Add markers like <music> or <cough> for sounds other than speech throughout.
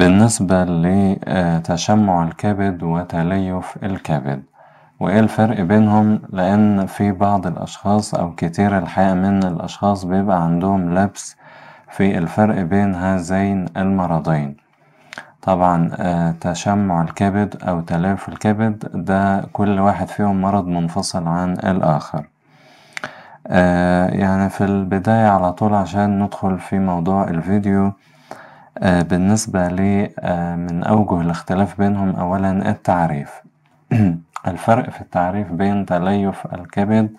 بالنسبة لتشمع الكبد وتليف الكبد وإيه الفرق بينهم لأن في بعض الأشخاص أو كتير الحقيقة من الأشخاص بيبقى عندهم لبس في الفرق بين هذين المرضين طبعا آه، تشمع الكبد أو تليف الكبد ده كل واحد فيهم مرض منفصل عن الآخر آه، يعني في البداية على طول عشان ندخل في موضوع الفيديو آه، بالنسبة لي آه، من أوجه الاختلاف بينهم أولا التعريف <clears throat> الفرق في التعريف بين تليف الكبد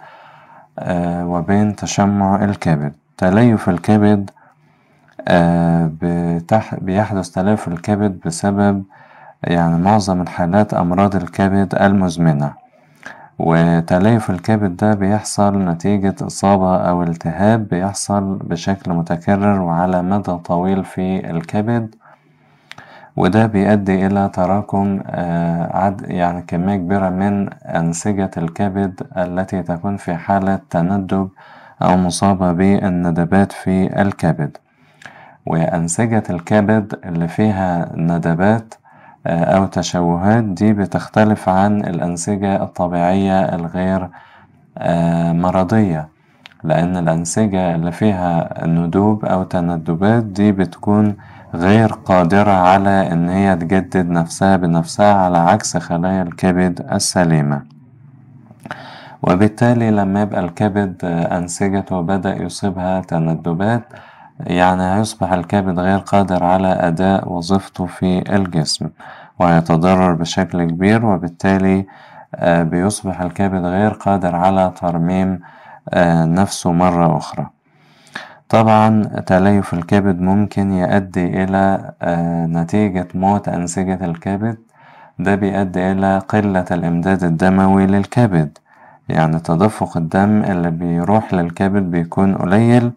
آه، وبين تشمع الكبد تليف الكبد بيحدث تليف الكبد بسبب يعني معظم الحالات أمراض الكبد المزمنة وتليف الكبد ده بيحصل نتيجة إصابة أو التهاب بيحصل بشكل متكرر وعلى مدى طويل في الكبد وده بيؤدي إلى تراكم آه، عد يعني كمية كبيرة من أنسجة الكبد التي تكون في حالة تندب أو مصابة بالندبات في الكبد وأنسجة الكبد اللي فيها ندبات آه، أو تشوهات دي بتختلف عن الأنسجة الطبيعية الغير آه، مرضية لأن الأنسجة اللي فيها ندوب أو تندبات دي بتكون غير قادرة على إن هي تجدد نفسها بنفسها على عكس خلايا الكبد السليمة وبالتالي لما يبقى الكبد آه، أنسجته بدأ يصيبها تندبات يعني هيصبح الكبد غير قادر على أداء وظيفته في الجسم ويتضرر بشكل كبير وبالتالي آه، بيصبح الكبد غير قادر على ترميم آه، نفسه مرة أخرى طبعا تليف الكبد ممكن يؤدي إلى آه، نتيجة موت أنسجة الكبد ده بيؤدي إلى قلة الإمداد الدموي للكبد يعني تدفق الدم اللي بيروح للكبد بيكون قليل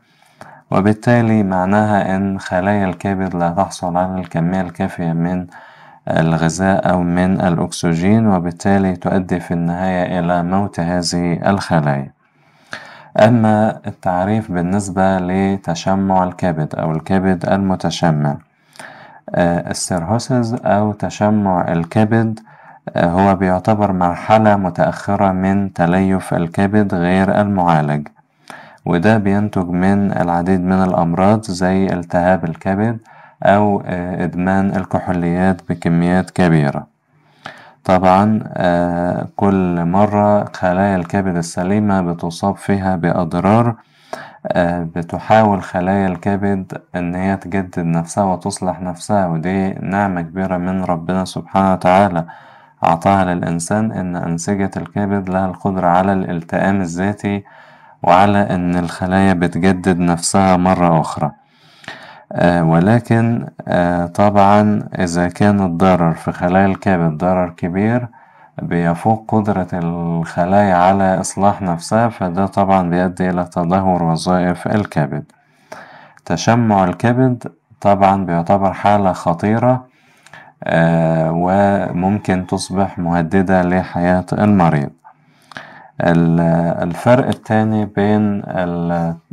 وبالتالي معناها إن خلايا الكبد لا تحصل على الكمية الكافية من الغذاء أو من الأكسجين وبالتالي تؤدي في النهاية إلى موت هذه الخلايا أما التعريف بالنسبة لتشمع الكبد أو الكبد المتشمع آه، السيرهوسز أو تشمع الكبد آه، هو بيعتبر مرحلة متأخرة من تليف الكبد غير المعالج وده بينتج من العديد من الأمراض زي التهاب الكبد أو آه، إدمان الكحوليات بكميات كبيرة طبعا آه، كل مرة خلايا الكبد السليمة بتصاب فيها بأضرار آه، بتحاول خلايا الكبد إن هي تجدد نفسها وتصلح نفسها ودي نعمة كبيرة من ربنا سبحانه وتعالى أعطاها للإنسان إن أنسجة الكبد لها القدرة على الالتئام الذاتي وعلى أن الخلايا بتجدد نفسها مرة أخرى آه، ولكن آه، طبعا إذا كان الضرر في خلايا الكبد ضرر كبير بيفوق قدرة الخلايا على إصلاح نفسها فده طبعا بيؤدي إلى تدهور وظائف الكبد تشمع الكبد طبعا بيعتبر حالة خطيرة آه، وممكن تصبح مهددة لحياة المريض الفرق التاني بين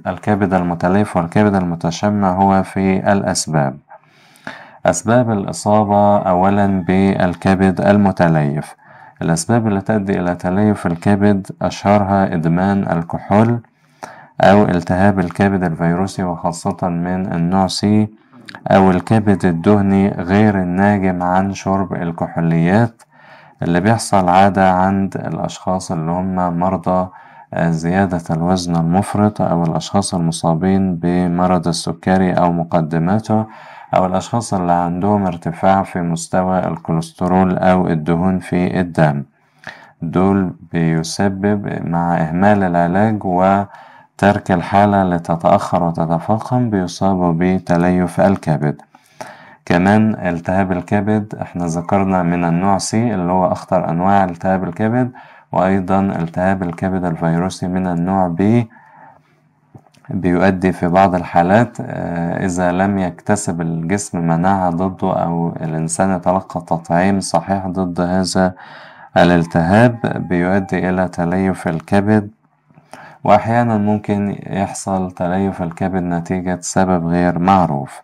الكبد المتليف والكبد المتشمع هو في الأسباب أسباب الإصابة أولا بالكبد المتليف الأسباب اللي تؤدي إلى تليف الكبد أشهرها إدمان الكحول أو التهاب الكبد الفيروسي وخاصة من النوع سي أو الكبد الدهني غير الناجم عن شرب الكحوليات اللي بيحصل عادة عند الأشخاص اللي هم مرضى آه، زيادة الوزن المفرط أو الأشخاص المصابين بمرض السكري أو مقدماته أو الأشخاص اللي عندهم ارتفاع في مستوى الكوليسترول أو الدهون في الدم دول بيسبب مع إهمال العلاج وترك الحالة لتتأخر وتتفاقم بيصابوا بتليف الكبد كمان التهاب الكبد احنا ذكرنا من النوع سي اللي هو أخطر أنواع التهاب الكبد وأيضا التهاب الكبد الفيروسي من النوع بي بيؤدي في بعض الحالات آه، إذا لم يكتسب الجسم مناعة ضده أو الإنسان يتلقى تطعيم صحيح ضد هذا الالتهاب بيؤدي إلى تليف الكبد وأحيانا ممكن يحصل تليف الكبد نتيجة سبب غير معروف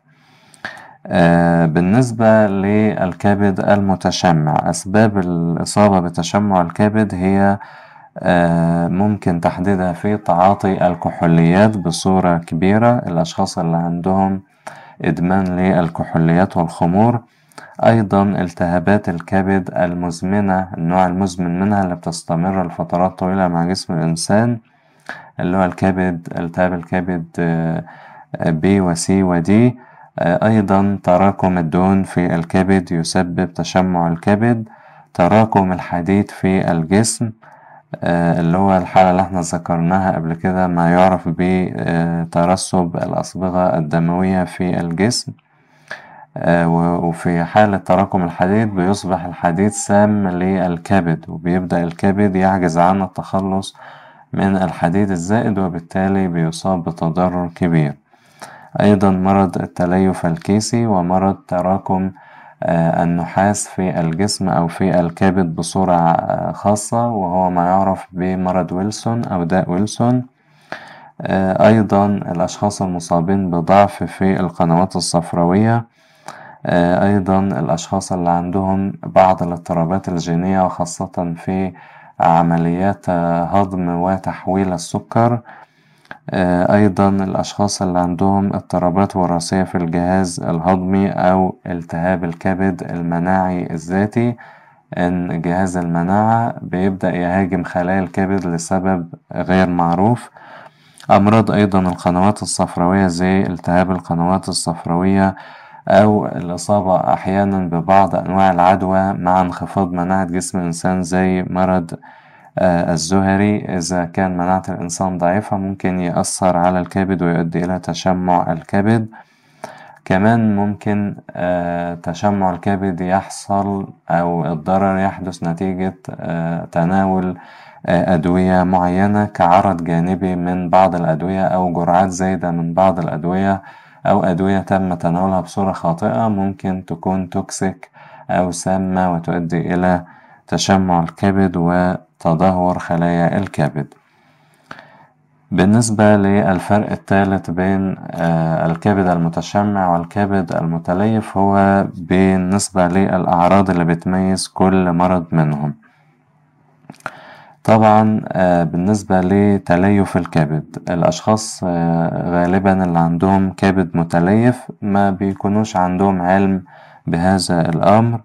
آه، بالنسبة للكبد المتشمع أسباب الإصابة بتشمع الكبد هي آه، ممكن تحديدها في تعاطي الكحوليات بصورة كبيرة الأشخاص اللي عندهم إدمان للكحوليات والخمور أيضا التهابات الكبد المزمنة النوع المزمن منها اللي بتستمر لفترات طويلة مع جسم الإنسان اللي هو الكبد التهاب الكبد آه، بي وسي ودي أيضا تراكم الدهون في الكبد يسبب تشمع الكبد تراكم الحديد في الجسم آه، اللي هو الحالة اللي احنا ذكرناها قبل كده ما يعرف بترسب الأصبغة الدموية في الجسم آه، وفي حالة تراكم الحديد بيصبح الحديد سام للكبد وبيبدأ الكبد يعجز عن التخلص من الحديد الزائد وبالتالي بيصاب بتضرر كبير أيضا مرض التليف الكيسي ومرض تراكم آه، النحاس في الجسم أو في الكبد بصورة آه، خاصة وهو ما يعرف بمرض ويلسون أو داء ويلسون آه، أيضا الأشخاص المصابين بضعف في القنوات الصفراوية أيضا الأشخاص اللي عندهم بعض الاضطرابات الجينية وخاصة في عمليات هضم وتحويل السكر آه، أيضا الأشخاص اللي عندهم اضطرابات وراثية في الجهاز الهضمي أو التهاب الكبد المناعي الذاتي إن جهاز المناعة بيبدأ يهاجم خلايا الكبد لسبب غير معروف أمراض أيضا القنوات الصفراوية زي التهاب القنوات الصفراوية أو الإصابة أحيانا ببعض أنواع العدوى مع انخفاض مناعة جسم الإنسان زي مرض آه، الزهري إذا كان مناعة الإنسان ضعيفة ممكن يأثر على الكبد ويؤدي إلى تشمع الكبد كمان ممكن آه، تشمع الكبد يحصل أو الضرر يحدث نتيجة آه، تناول أدوية معينة كعرض جانبي من بعض الأدوية أو جرعات زايدة من بعض الأدوية أو أدوية تم تناولها بصورة خاطئة ممكن تكون توكسيك أو سامة وتؤدي إلى تشمع الكبد وتدهور خلايا الكبد بالنسبة للفرق الثالث بين آه، الكبد المتشمع والكبد المتليف هو بالنسبة للأعراض اللي بتميز كل مرض منهم طبعا آه، بالنسبة لتليف الكبد الأشخاص آه، غالبا اللي عندهم كبد متليف ما بيكونوش عندهم علم بهذا الأمر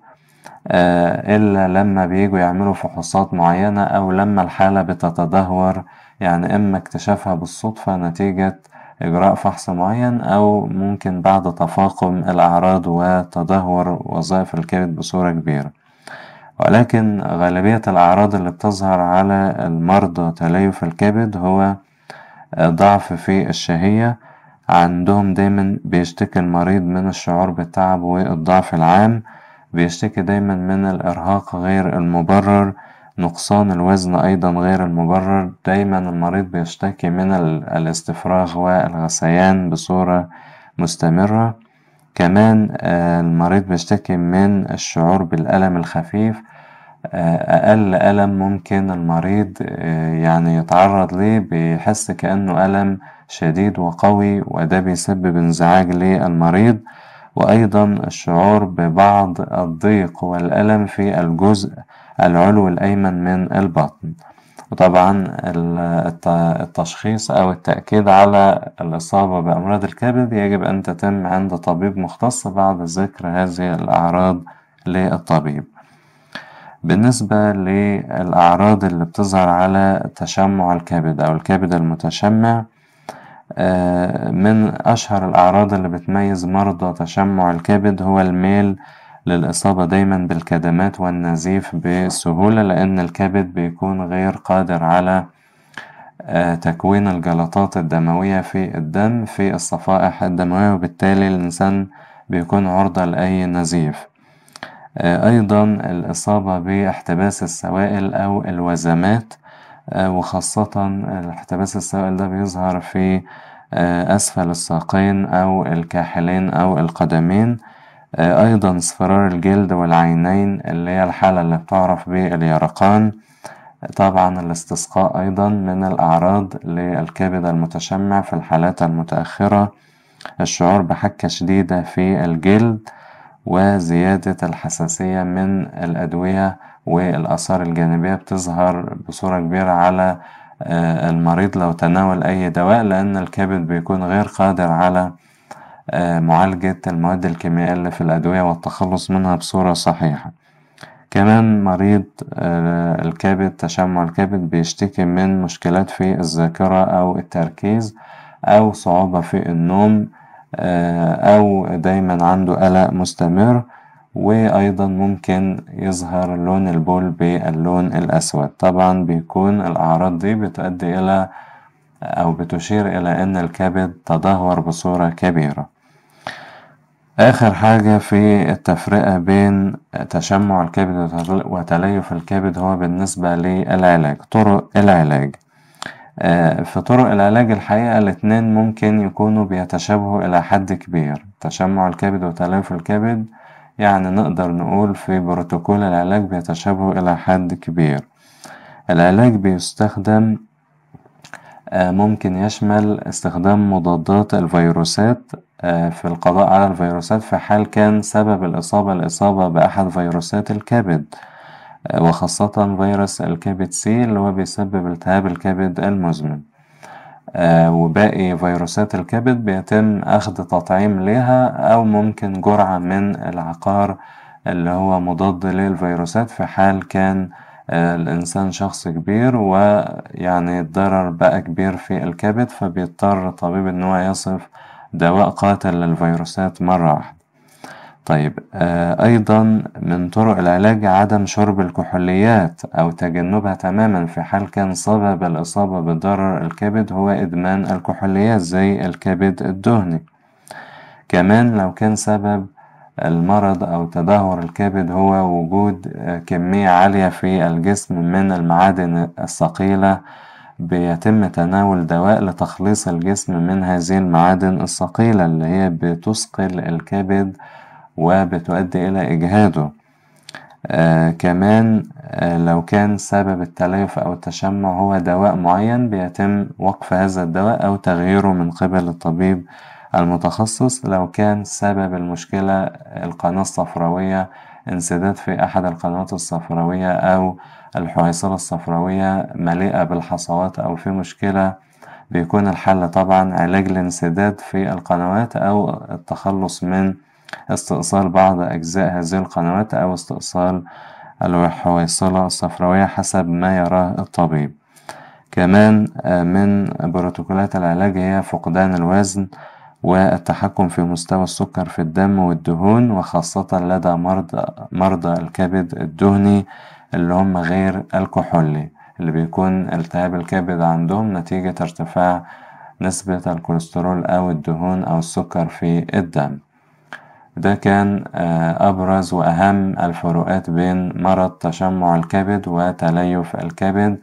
آه، إلا لما بيجوا يعملوا فحوصات معينة أو لما الحالة بتتدهور يعني إما اكتشافها بالصدفة نتيجة إجراء فحص معين أو ممكن بعد تفاقم الأعراض وتدهور وظائف الكبد بصورة كبيرة ولكن غالبية الأعراض اللي بتظهر على المرضى تليف الكبد هو آه، ضعف في الشهية عندهم دايما بيشتكي المريض من الشعور بالتعب والضعف العام بيشتكي دايما من الإرهاق غير المبرر نقصان الوزن أيضا غير المبرر دايما المريض بيشتكي من الاستفراغ والغثيان بصورة مستمرة كمان آه، المريض بيشتكي من الشعور بالألم الخفيف آه، أقل ألم ممكن المريض آه، يعني يتعرض ليه بيحس كأنه ألم شديد وقوي وده بيسبب انزعاج للمريض وأيضا الشعور ببعض الضيق والألم في الجزء العلوي الأيمن من البطن وطبعا التشخيص أو التأكيد على الإصابة بأمراض الكبد يجب أن تتم عند طبيب مختص بعد ذكر هذه الأعراض للطبيب بالنسبة للأعراض اللي بتظهر على تشمع الكبد أو الكبد المتشمع آه، من أشهر الأعراض اللي بتميز مرضى تشمع الكبد هو الميل للإصابة دايما بالكدمات والنزيف بسهولة لأن الكبد بيكون غير قادر على آه، تكوين الجلطات الدموية في الدم في الصفائح الدموية وبالتالي الإنسان بيكون عرضة لأي نزيف آه، أيضا الإصابة باحتباس السوائل أو الوزمات آه، وخاصة الاحتباس السائل ده بيظهر في آه، أسفل الساقين أو الكاحلين أو القدمين آه، أيضا اصفرار الجلد والعينين اللي هي الحالة اللي بتعرف باليرقان طبعا الاستسقاء أيضا من الأعراض للكبد المتشمع في الحالات المتأخرة الشعور بحكة شديدة في الجلد وزيادة الحساسية من الأدوية والآثار الجانبية بتظهر بصورة كبيرة على آه، المريض لو تناول أي دواء لأن الكبد بيكون غير قادر على آه، معالجة المواد الكيميائية اللي في الأدوية والتخلص منها بصورة صحيحة كمان مريض آه، الكبد تشمع الكبد بيشتكي من مشكلات في الذاكرة أو التركيز أو صعوبة في النوم آه، أو دايما عنده قلق مستمر وأيضا ممكن يظهر لون البول باللون الأسود طبعا بيكون الأعراض دي بتؤدي إلى أو بتشير إلى أن الكبد تدهور بصورة كبيرة آخر حاجة في التفرقة بين تشمع الكبد وتليف الكبد هو بالنسبة للعلاج طرق العلاج آه، في طرق العلاج الحقيقة الاتنين ممكن يكونوا بيتشابهوا إلى حد كبير تشمع الكبد وتلف الكبد يعني نقدر نقول في بروتوكول العلاج بيتشابهوا إلى حد كبير العلاج بيستخدم آه، ممكن يشمل استخدام مضادات الفيروسات آه، في القضاء على الفيروسات في حال كان سبب الإصابة الإصابة بأحد فيروسات الكبد وخاصة فيروس الكبد سي اللي هو بيسبب التهاب الكبد المزمن آه، وباقي فيروسات الكبد بيتم أخذ تطعيم ليها أو ممكن جرعة من العقار اللي هو مضاد للفيروسات في حال كان آه، الإنسان شخص كبير ويعني الضرر بقى كبير في الكبد فبيضطر الطبيب إن هو يصف دواء قاتل للفيروسات مرة واحدة طيب آه، أيضا من طرق العلاج عدم شرب الكحوليات أو تجنبها تماما في حال كان سبب الإصابة بضرر الكبد هو إدمان الكحوليات زي الكبد الدهني كمان لو كان سبب المرض أو تدهور الكبد هو وجود آه، كمية عالية في الجسم من المعادن الثقيلة بيتم تناول دواء لتخليص الجسم من هذه المعادن الثقيلة اللي هي بتثقل الكبد وبتؤدي إلى إجهاده آه كمان آه لو كان سبب التليف أو التشمع هو دواء معين بيتم وقف هذا الدواء أو تغييره من قبل الطبيب المتخصص لو كان سبب المشكلة القناة الصفراوية انسداد في أحد القنوات الصفراوية أو الحويصلة الصفراوية مليئة بالحصوات أو في مشكلة بيكون الحل طبعا علاج الانسداد في القنوات أو التخلص من استئصال بعض أجزاء هذه القنوات أو استئصال الحويصلة الصفراوية حسب ما يراه الطبيب كمان آه، من بروتوكولات العلاج هي فقدان الوزن والتحكم في مستوى السكر في الدم والدهون وخاصة لدى مرضى, مرضى الكبد الدهني اللي هم غير الكحولي اللي بيكون التهاب الكبد عندهم نتيجة ارتفاع نسبة الكوليسترول أو الدهون أو السكر في الدم ده كان آه، أبرز وأهم الفروقات بين مرض تشمع الكبد وتليف الكبد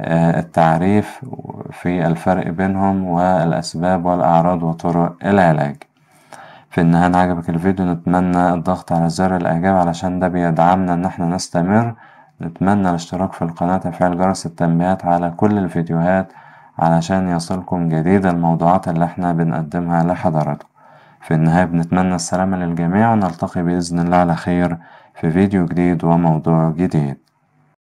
آه، التعريف في الفرق بينهم والأسباب والأعراض وطرق العلاج في النهاية عجبك الفيديو نتمنى الضغط على زر الإعجاب علشان ده بيدعمنا إن احنا نستمر نتمنى الاشتراك في القناة وفعل جرس التنبيهات على كل الفيديوهات علشان يصلكم جديد الموضوعات اللي احنا بنقدمها لحضراتكم في النهاية بنتمنى السلامة للجميع ونلتقي بإذن الله على خير في فيديو جديد وموضوع جديد